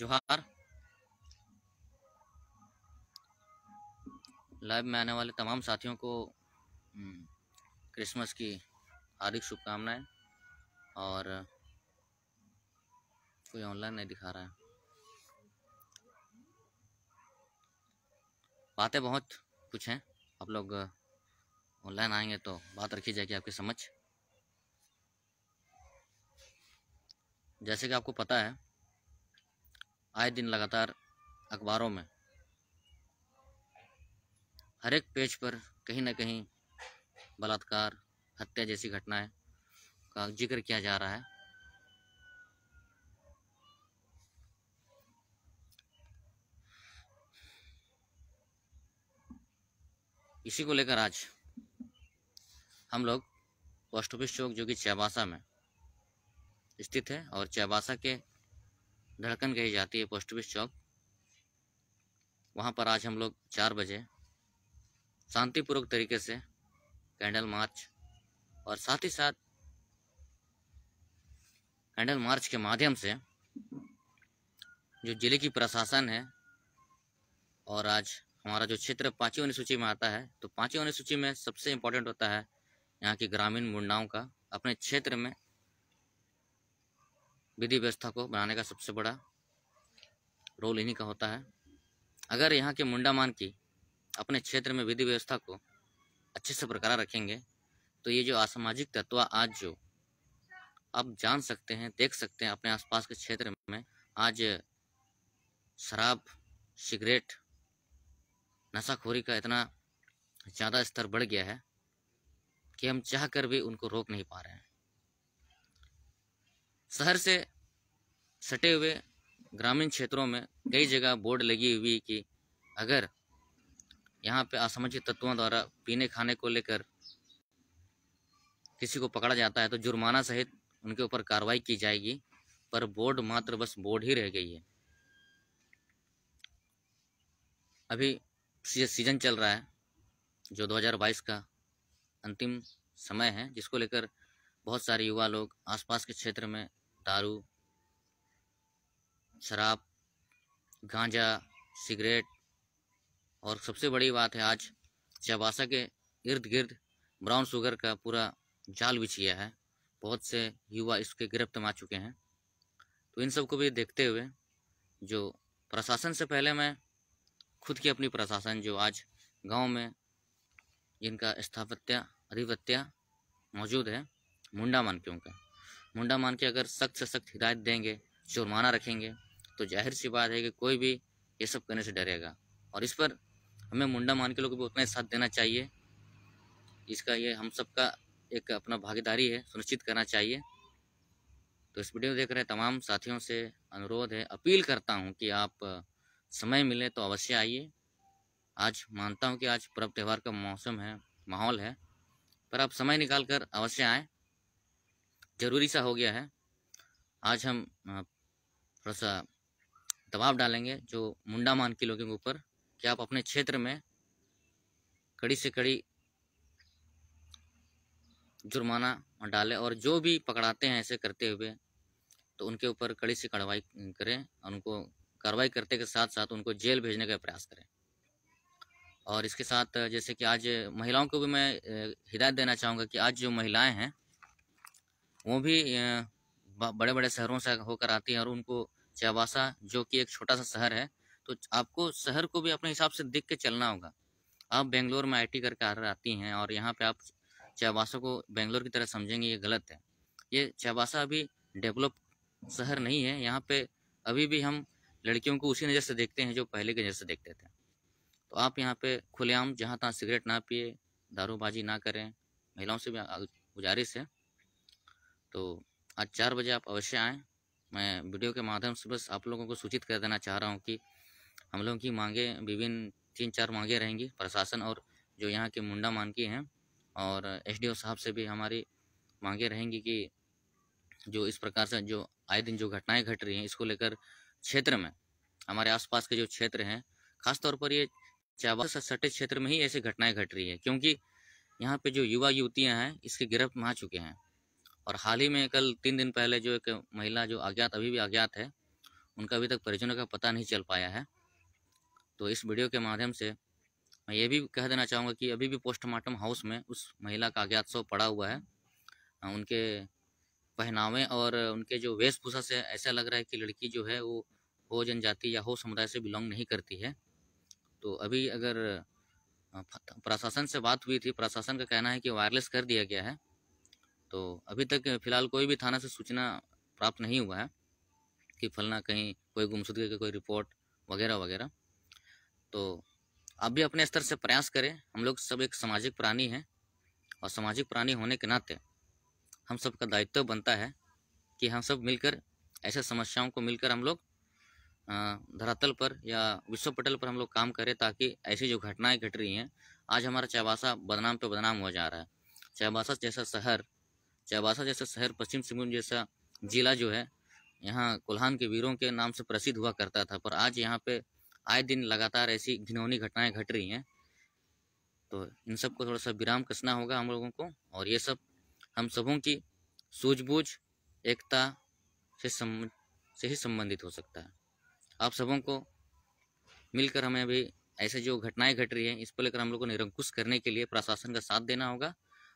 जोहार लाइव में आने वाले तमाम साथियों को हम्म, क्रिसमस की हार्दिक शुभकामनाएं और कोई ऑनलाइन नहीं दिखा रहा है बातें बहुत कुछ हैं आप लोग ऑनलाइन आएंगे तो बात रखी जाएगी आपकी समझ जैसे कि आपको पता है आए दिन लगातार अखबारों में हर एक पेज पर कहीं ना कहीं बलात्कार हत्या जैसी घटनाएं का जिक्र किया जा रहा है इसी को लेकर आज हम लोग पोस्ट ऑफिस चौक जो कि चैबासा में स्थित है और चैबासा के धड़कन कही जाती है पोस्ट ऑफिस चौक वहाँ पर आज हम लोग चार बजे शांतिपूर्वक तरीके से कैंडल मार्च और साथ ही साथ कैंडल मार्च के माध्यम से जो जिले की प्रशासन है और आज हमारा जो क्षेत्र पाँचवीं अनुसूची में आता है तो पाँचवीं अनुसूची में सबसे इम्पोर्टेंट होता है यहाँ की ग्रामीण मुंडाओं का अपने क्षेत्र में विधि व्यवस्था को बनाने का सबसे बड़ा रोल इन्हीं का होता है अगर यहाँ के मुंडा मान की अपने क्षेत्र में विधि व्यवस्था को अच्छे से बरकरार रखेंगे तो ये जो असामाजिक तत्व आज जो आप जान सकते हैं देख सकते हैं अपने आसपास के क्षेत्र में आज शराब सिगरेट नशाखोरी का इतना ज़्यादा स्तर बढ़ गया है कि हम चाह कर भी उनको रोक नहीं पा रहे हैं शहर से सटे हुए ग्रामीण क्षेत्रों में कई जगह बोर्ड लगी हुई कि अगर यहाँ पे असामाजिक तत्वों द्वारा पीने खाने को लेकर किसी को पकड़ा जाता है तो जुर्माना सहित उनके ऊपर कार्रवाई की जाएगी पर बोर्ड मात्र बस बोर्ड ही रह गई है अभी सीज़न चल रहा है जो 2022 का अंतिम समय है जिसको लेकर बहुत सारे युवा लोग आसपास के क्षेत्र में दारू शराब गांजा सिगरेट और सबसे बड़ी बात है आज चबासा के इर्द गिर्द ब्राउन शुगर का पूरा जाल बिछिया है बहुत से युवा इसके गिरफ्त में आ चुके हैं तो इन सब को भी देखते हुए जो प्रशासन से पहले मैं खुद की अपनी प्रशासन जो आज गांव में जिनका स्थापत्य अधिपत्य मौजूद है मुंडा मानकियों का मुंडा मान के अगर सख्त से सख्त हिदायत देंगे जुर्माना रखेंगे तो जाहिर सी बात है कि कोई भी ये सब करने से डरेगा और इस पर हमें मुंडा मान के लोगों को उतना साथ देना चाहिए इसका ये हम सब का एक अपना भागीदारी है सुनिश्चित करना चाहिए तो इस वीडियो देख रहे तमाम साथियों से अनुरोध है अपील करता हूँ कि आप समय मिले तो अवश्य आइए आज मानता हूँ कि आज पर्व त्यौहार का मौसम है माहौल है पर आप समय निकाल कर अवश्य आएँ ज़रूरी सा हो गया है आज हम थोड़ा सा दबाव डालेंगे जो मुंडा मान के लोगों के ऊपर कि आप अपने क्षेत्र में कड़ी से कड़ी जुर्माना डालें और जो भी पकड़ाते हैं ऐसे करते हुए तो उनके ऊपर कड़ी से कार्रवाई करें और उनको कार्रवाई करते के साथ साथ उनको जेल भेजने का प्रयास करें और इसके साथ जैसे कि आज महिलाओं को भी मैं हिदायत देना चाहूँगा कि आज जो महिलाएं हैं वो भी बड़े बड़े शहरों से होकर आती है और उनको चाबासा जो कि एक छोटा सा शहर है तो आपको शहर को भी अपने हिसाब से देख के चलना होगा आप बेंगलोर में आईटी करके आ आती हैं और यहाँ पे आप चाबासा को बेंगलोर की तरह समझेंगे ये गलत है ये चाबासा अभी डेवलप शहर नहीं है यहाँ पे अभी भी हम लड़कियों को उसी नज़र से देखते हैं जो पहले की नज़र से देखते थे तो आप यहाँ पे खुलेआम जहाँ तहाँ सिगरेट ना पिए दारूबाजी ना करें महिलाओं से भी गुजारिश है तो आज चार बजे आप अवश्य आएँ मैं वीडियो के माध्यम से बस आप लोगों को सूचित कर देना चाह रहा हूँ कि हम लोगों की मांगे विभिन्न तीन चार मांगे रहेंगी प्रशासन और जो यहाँ के मुंडा मानकी हैं और एसडीओ साहब से भी हमारी मांगे रहेंगी कि जो इस प्रकार से जो आए दिन जो घटनाएं घट रही हैं इसको लेकर क्षेत्र में हमारे आसपास के जो क्षेत्र हैं खासतौर पर ये चाबा सटे क्षेत्र में ही ऐसी घटनाएं घट रही है क्योंकि यहाँ पे जो युवा युवतियाँ हैं इसके गिरफ्त में आ चुके हैं और हाल ही में कल तीन दिन पहले जो एक महिला जो अज्ञात अभी भी अज्ञात है उनका अभी तक परिजनों का पता नहीं चल पाया है तो इस वीडियो के माध्यम से मैं ये भी कह देना चाहूँगा कि अभी भी पोस्टमार्टम हाउस में उस महिला का अज्ञात शव पड़ा हुआ है उनके पहनावे और उनके जो वेशभूषा से ऐसा लग रहा है कि लड़की जो है वो हो जनजाति या हो समुदाय से बिलोंग नहीं करती है तो अभी अगर प्रशासन से बात हुई थी प्रशासन का कहना है कि वायरलेस कर दिया गया है तो अभी तक फिलहाल कोई भी थाना से सूचना प्राप्त नहीं हुआ है कि फलना कहीं कोई गुमशुदगी की कोई रिपोर्ट वगैरह वगैरह तो आप भी अपने स्तर से प्रयास करें हम लोग सब एक सामाजिक प्राणी हैं और सामाजिक प्राणी होने के नाते हम सब का दायित्व बनता है कि हम सब मिलकर ऐसे समस्याओं को मिलकर हम लोग धरातल पर या विश्व पटल पर हम लोग काम करें ताकि ऐसी जो घटनाएं घट रही हैं आज हमारा चाईबासा बदनाम पे बदनाम हो जा रहा है चाईबासा जैसा शहर चाबासा जैसा शहर पश्चिम सिंहभूम जैसा जिला जो है यहाँ कोल्हान के वीरों के नाम से प्रसिद्ध हुआ करता था पर आज यहाँ पे आए दिन लगातार ऐसी घिनौनी घटनाएं घट रही हैं तो इन सब को थोड़ा सा विराम कसना होगा हम लोगों को और ये सब हम सबों की सूझबूझ एकता से सम से ही संबंधित हो सकता है आप सबों को मिलकर हमें अभी ऐसे जो घटनाएं घट रही हैं इस पर लेकर हम लोग को निरंकुश करने के लिए प्रशासन का साथ देना होगा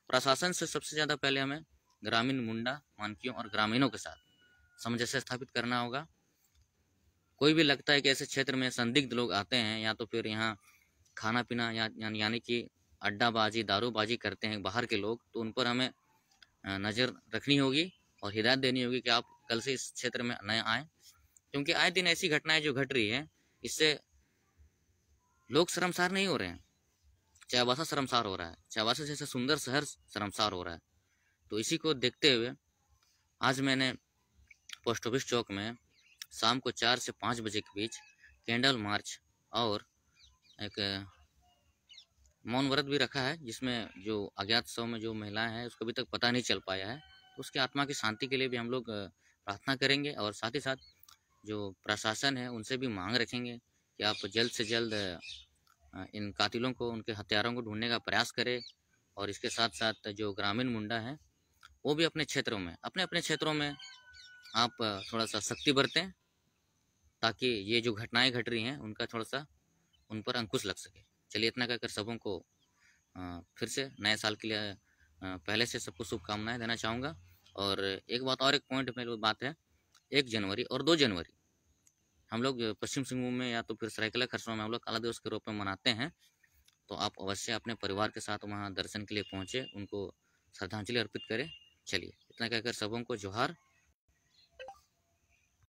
प्रशासन से सबसे ज़्यादा पहले हमें ग्रामीण मुंडा मानकियों और ग्रामीणों के साथ सामंजस्य स्थापित करना होगा कोई भी लगता है कि ऐसे क्षेत्र में संदिग्ध लोग आते हैं या तो फिर यहाँ खाना पीना या, या यानी कि अड्डाबाजी दारूबाजी करते हैं बाहर के लोग तो उन पर हमें नज़र रखनी होगी और हिदायत देनी होगी कि आप कल से इस क्षेत्र में न आए क्योंकि आए दिन ऐसी घटनाएं जो घट रही है इससे लोग शर्मसार नहीं हो रहे हैं वासा शर्मसार हो रहा है वासा जैसे सुंदर शहर शर्मसार हो रहा है तो इसी को देखते हुए आज मैंने पोस्ट ऑफिस चौक में शाम को चार से पाँच बजे के बीच कैंडल मार्च और एक मौन व्रत भी रखा है जिसमें जो अज्ञात सौ में जो महिलाएं हैं उसको अभी तक पता नहीं चल पाया है तो उसके आत्मा की शांति के लिए भी हम लोग प्रार्थना करेंगे और साथ ही साथ जो प्रशासन है उनसे भी मांग रखेंगे कि आप जल्द से जल्द इन कातिलों को उनके हथियारों को ढूंढने का प्रयास करें और इसके साथ साथ जो ग्रामीण मुंडा हैं वो भी अपने क्षेत्रों में अपने अपने क्षेत्रों में आप थोड़ा सा शक्ति बरतें ताकि ये जो घटनाएं घट रही हैं उनका थोड़ा सा उन पर अंकुश लग सके चलिए इतना कहकर सबों को फिर से नए साल के लिए पहले से सबको शुभकामनाएं देना चाहूँगा और एक बात और एक पॉइंट मेरी बात है एक जनवरी और दो जनवरी हम लोग पश्चिम सिंहभूम में या तो फिर सरायकला खरसों में हम लोग काला दिवस के रूप में मनाते हैं तो आप अवश्य अपने परिवार के साथ वहाँ दर्शन के लिए पहुँचे उनको श्रद्धांजलि अर्पित करें चलिए इतना कहकर सबों को जोहार